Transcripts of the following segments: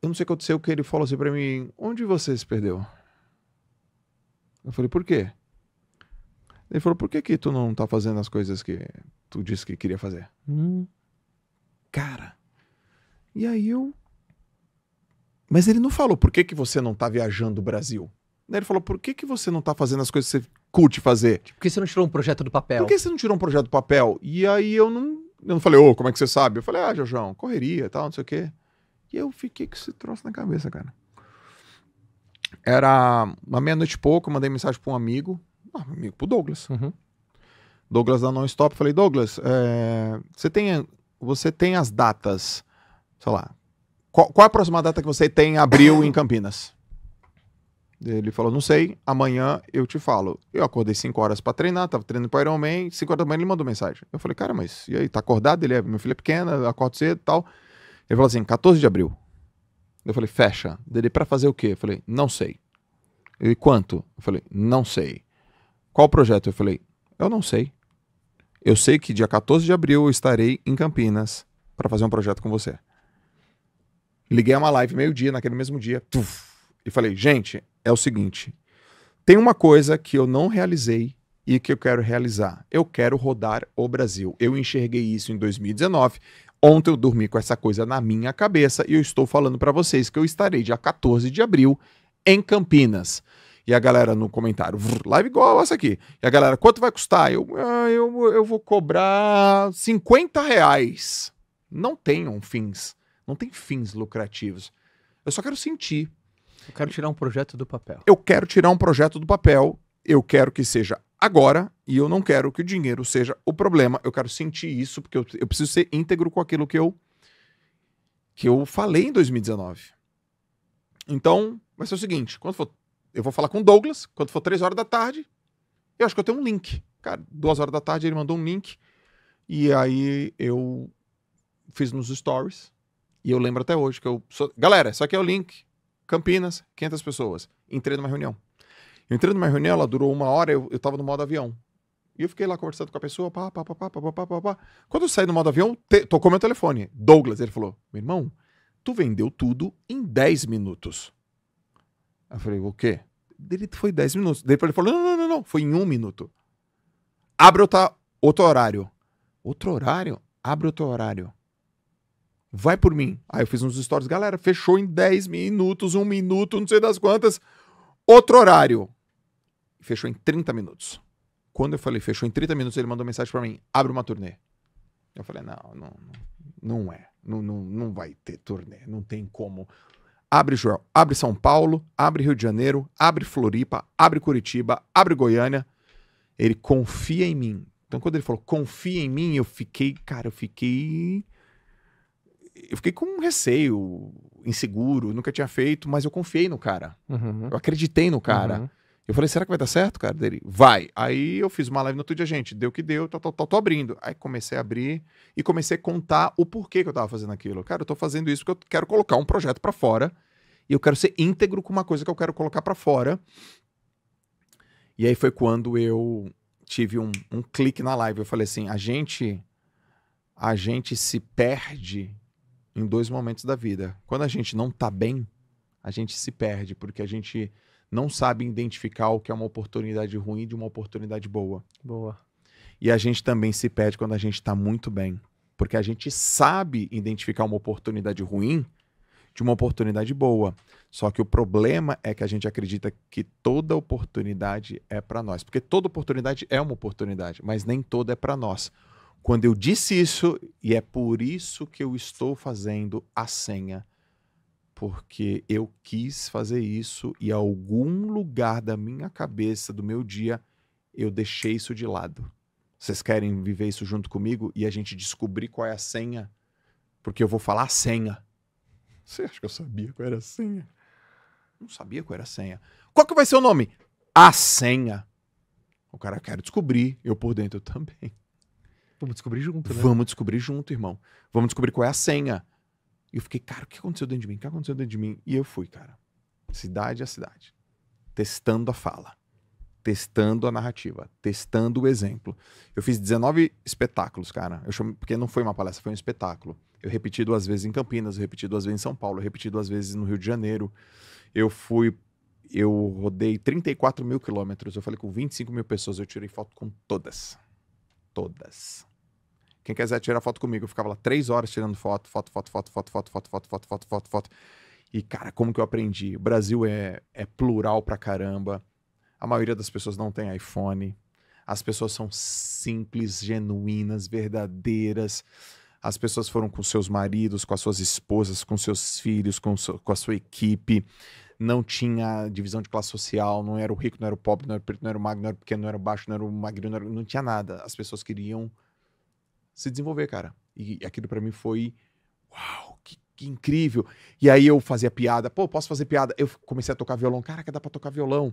eu não sei o que aconteceu, que ele falou assim para mim: Onde você se perdeu? Eu falei: Por quê? Ele falou: Por que, que tu não tá fazendo as coisas que tu disse que queria fazer? Hum. Cara. E aí eu. Mas ele não falou: Por que, que você não tá viajando o Brasil? Ele falou: Por que, que você não tá fazendo as coisas que você curte fazer? Tipo, por que você não tirou um projeto do papel? Por que você não tirou um projeto do papel? E aí eu não. Eu não falei, ô, oh, como é que você sabe? Eu falei, ah, Jojão, correria tal, não sei o quê. E eu fiquei com esse troço na cabeça, cara. Era uma meia-noite e pouco, eu mandei mensagem para um amigo, ah, um amigo pro Douglas. Uhum. Douglas da Non-Stop, falei, Douglas, é... você, tem, você tem as datas, sei lá, qual, qual, é a próxima data que você tem em abril em Campinas? Ele falou, não sei, amanhã eu te falo. Eu acordei 5 horas para treinar, tava treinando para Ironman, 5 horas da manhã ele mandou mensagem. Eu falei, cara, mas e aí, tá acordado? Ele é, meu filho é pequeno, acordo cedo e tal. Ele falou assim: 14 de abril. Eu falei: fecha. Dele, para fazer o quê? Eu falei: não sei. Ele, quanto? Eu falei: não sei. Qual o projeto? Eu falei: eu não sei. Eu sei que dia 14 de abril eu estarei em Campinas para fazer um projeto com você. Liguei uma live meio-dia, naquele mesmo dia, tuf, e falei: gente, é o seguinte. Tem uma coisa que eu não realizei e que eu quero realizar. Eu quero rodar o Brasil. Eu enxerguei isso em 2019, Ontem eu dormi com essa coisa na minha cabeça e eu estou falando para vocês que eu estarei dia 14 de abril em Campinas. E a galera no comentário, live igual essa aqui. E a galera, quanto vai custar? Eu, ah, eu, eu vou cobrar 50 reais. Não tenham fins. Não tem fins lucrativos. Eu só quero sentir. Eu quero tirar um projeto do papel. Eu quero tirar um projeto do papel. Eu quero que seja agora e eu não quero que o dinheiro seja o problema. Eu quero sentir isso, porque eu, eu preciso ser íntegro com aquilo que eu, que eu falei em 2019. Então, vai ser o seguinte: quando for, eu vou falar com o Douglas, quando for 3 horas da tarde, eu acho que eu tenho um link. Cara, 2 horas da tarde ele mandou um link. E aí eu fiz nos stories. E eu lembro até hoje que eu. Sou... Galera, isso aqui é o link. Campinas, 500 pessoas. Entrei numa reunião. Eu entrei numa reunião, ela durou uma hora, eu, eu tava no modo avião. E eu fiquei lá conversando com a pessoa, pá, pá, pá, pá, pá, pá, pá, pá. Quando eu saí no modo avião, te... tocou meu telefone. Douglas, ele falou, meu irmão, tu vendeu tudo em 10 minutos. Eu falei, o quê? Ele foi 10 minutos. Daí ele falou, não, não, não, não, foi em um minuto. Abre outra, outro horário. Outro horário? Abre outro horário. Vai por mim. Aí eu fiz uns stories, galera, fechou em 10 minutos, um minuto, não sei das quantas. Outro horário. Fechou em 30 minutos quando eu falei, fechou em 30 minutos, ele mandou mensagem para mim: abre uma turnê. Eu falei: não, não, não é. Não, não, não vai ter turnê. Não tem como. Abre, Joel. Abre São Paulo, abre Rio de Janeiro, abre Floripa, abre Curitiba, abre Goiânia. Ele confia em mim. Então, quando ele falou confia em mim, eu fiquei, cara, eu fiquei. Eu fiquei com um receio, inseguro, nunca tinha feito, mas eu confiei no cara. Uhum. Eu acreditei no cara. Uhum. Eu falei, será que vai dar certo, cara? Dele, vai. Aí eu fiz uma live no outro dia, gente, deu o que deu, tô, tô, tô, tô, abrindo. Aí comecei a abrir e comecei a contar o porquê que eu tava fazendo aquilo. Cara, eu tô fazendo isso porque eu quero colocar um projeto para fora e eu quero ser íntegro com uma coisa que eu quero colocar para fora. E aí foi quando eu tive um, um clique na live. Eu falei assim, a gente, a gente se perde em dois momentos da vida. Quando a gente não tá bem, a gente se perde, porque a gente não sabem identificar o que é uma oportunidade ruim de uma oportunidade boa. Boa. E a gente também se perde quando a gente está muito bem. Porque a gente sabe identificar uma oportunidade ruim de uma oportunidade boa. Só que o problema é que a gente acredita que toda oportunidade é para nós. Porque toda oportunidade é uma oportunidade, mas nem toda é para nós. Quando eu disse isso, e é por isso que eu estou fazendo a senha porque eu quis fazer isso e algum lugar da minha cabeça, do meu dia, eu deixei isso de lado. Vocês querem viver isso junto comigo e a gente descobrir qual é a senha? Porque eu vou falar a senha. Você acha que eu sabia qual era a senha? Não sabia qual era a senha. Qual que vai ser o nome? A senha. O cara quer descobrir, eu por dentro também. Vamos descobrir junto, né? Vamos descobrir junto, irmão. Vamos descobrir qual é a senha e eu fiquei, cara, o que aconteceu dentro de mim? O que aconteceu dentro de mim? E eu fui, cara. Cidade a cidade. Testando a fala. Testando a narrativa. Testando o exemplo. Eu fiz 19 espetáculos, cara. Eu chamo, porque não foi uma palestra, foi um espetáculo. Eu repeti duas vezes em Campinas, eu repeti duas vezes em São Paulo, eu repeti duas vezes no Rio de Janeiro. Eu fui. Eu rodei 34 mil quilômetros. Eu falei com 25 mil pessoas. Eu tirei foto com todas. Todas. Quem quiser tirar foto comigo, eu ficava lá três horas tirando foto, foto, foto, foto, foto, foto, foto, foto, foto, foto, foto, foto. E, cara, como que eu aprendi? O Brasil é, é plural pra caramba. A maioria das pessoas não tem iPhone. As pessoas são simples, genuínas, verdadeiras. As pessoas foram com seus maridos, com as suas esposas, com seus filhos, com, so, com a sua equipe. Não tinha divisão de classe social, não era o rico, não era o pobre, não era o preto, não era o magro, não era o pequeno, não era o baixo, não era o magro, não, era... não tinha nada. As pessoas queriam se desenvolver, cara. E aquilo para mim foi, uau, que, que, incrível. E aí eu fazia piada, pô, posso fazer piada? Eu comecei a tocar violão, caraca, dá pra tocar violão.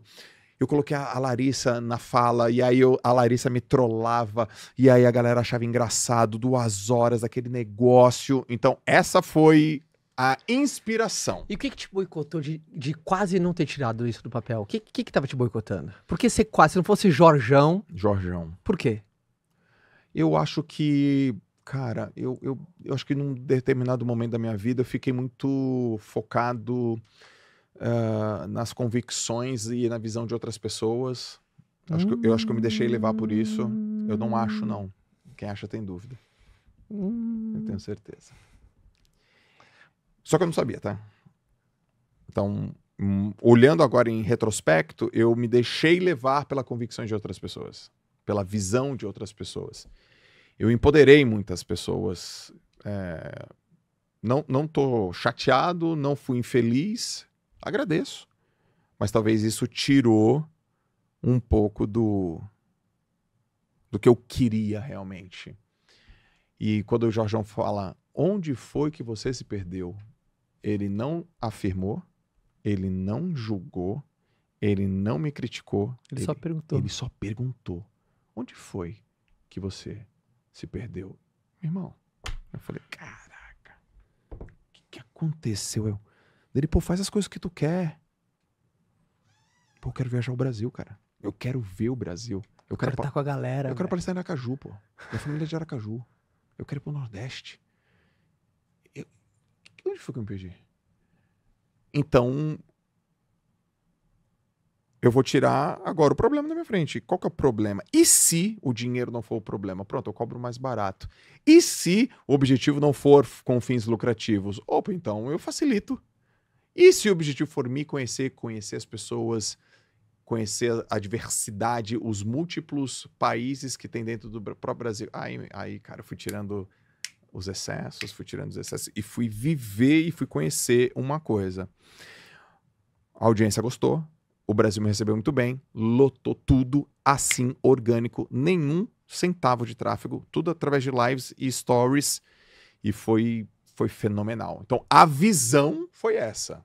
Eu coloquei a, a Larissa na fala, e aí eu, a Larissa me trollava, e aí a galera achava engraçado, duas horas, aquele negócio. Então, essa foi a inspiração. E o que, que te boicotou de, de, quase não ter tirado isso do papel? O que, que, que tava te boicotando? Porque você quase, se não fosse Jorjão... Jorjão. Por quê? Eu acho que, cara, eu, eu, eu acho que num determinado momento da minha vida eu fiquei muito focado uh, nas convicções e na visão de outras pessoas. que, eu acho que eu me deixei levar por isso. Eu não acho, não. Quem acha tem dúvida. Eu tenho certeza. Só que eu não sabia, tá? Então, hum, olhando agora em retrospecto, eu me deixei levar pela convicção de outras pessoas pela visão de outras pessoas. Eu empoderei muitas pessoas. É, não, não tô chateado, não fui infeliz, agradeço. Mas talvez isso tirou um pouco do, do que eu queria realmente. E quando o Jorjão fala onde foi que você se perdeu, ele não afirmou, ele não julgou, ele não me criticou. Ele, ele só perguntou. Ele só perguntou. Onde foi que você se perdeu? Meu irmão, eu falei, caraca, o que, que aconteceu? Eu, ele, pô, faz as coisas que tu quer. Pô, eu quero viajar ao Brasil, cara. Eu quero ver o Brasil. Eu quero estar tá com a galera. Eu quero aparecer em Aracaju, pô. Minha família é de Aracaju. Eu quero ir pro Nordeste. Eu... Onde foi que eu me perdi? Então, eu vou tirar agora o problema da minha frente. Qual que é o problema? E se o dinheiro não for o problema? Pronto, eu cobro mais barato. E se o objetivo não for com fins lucrativos? Opa, então eu facilito. E se o objetivo for me conhecer, conhecer as pessoas, conhecer a diversidade, os múltiplos países que tem dentro do próprio Brasil? Aí, aí cara, eu fui tirando os excessos, fui tirando os excessos e fui viver e fui conhecer uma coisa. A audiência gostou, o Brasil me recebeu muito bem, lotou tudo, assim, orgânico, nenhum centavo de tráfego, tudo através de lives e stories, e foi, foi fenomenal. Então, a visão foi essa.